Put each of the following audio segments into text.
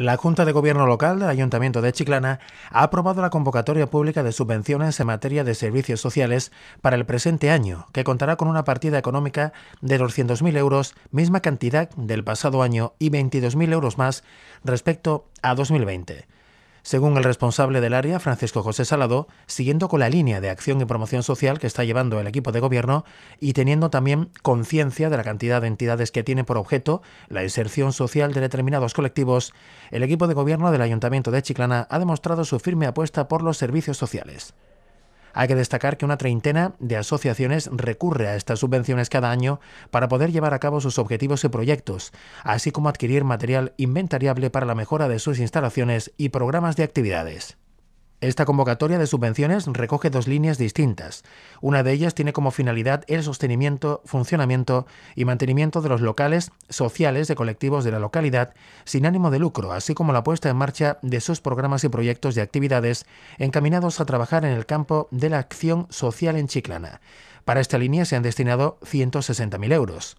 La Junta de Gobierno Local del Ayuntamiento de Chiclana ha aprobado la convocatoria pública de subvenciones en materia de servicios sociales para el presente año, que contará con una partida económica de 200.000 euros, misma cantidad del pasado año y 22.000 euros más respecto a 2020. Según el responsable del área, Francisco José Salado, siguiendo con la línea de acción y promoción social que está llevando el equipo de gobierno y teniendo también conciencia de la cantidad de entidades que tiene por objeto la inserción social de determinados colectivos, el equipo de gobierno del Ayuntamiento de Chiclana ha demostrado su firme apuesta por los servicios sociales. Hay que destacar que una treintena de asociaciones recurre a estas subvenciones cada año para poder llevar a cabo sus objetivos y proyectos, así como adquirir material inventariable para la mejora de sus instalaciones y programas de actividades. Esta convocatoria de subvenciones recoge dos líneas distintas. Una de ellas tiene como finalidad el sostenimiento, funcionamiento y mantenimiento de los locales sociales de colectivos de la localidad sin ánimo de lucro, así como la puesta en marcha de sus programas y proyectos de actividades encaminados a trabajar en el campo de la acción social en Chiclana. Para esta línea se han destinado 160.000 euros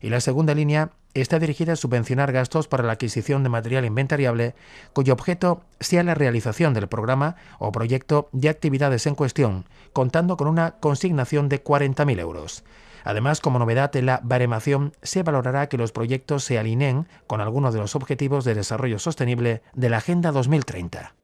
y la segunda línea está dirigida a subvencionar gastos para la adquisición de material inventariable cuyo objeto sea la realización del programa o proyecto de actividades en cuestión, contando con una consignación de 40.000 euros. Además, como novedad en la baremación, se valorará que los proyectos se alineen con algunos de los objetivos de desarrollo sostenible de la Agenda 2030.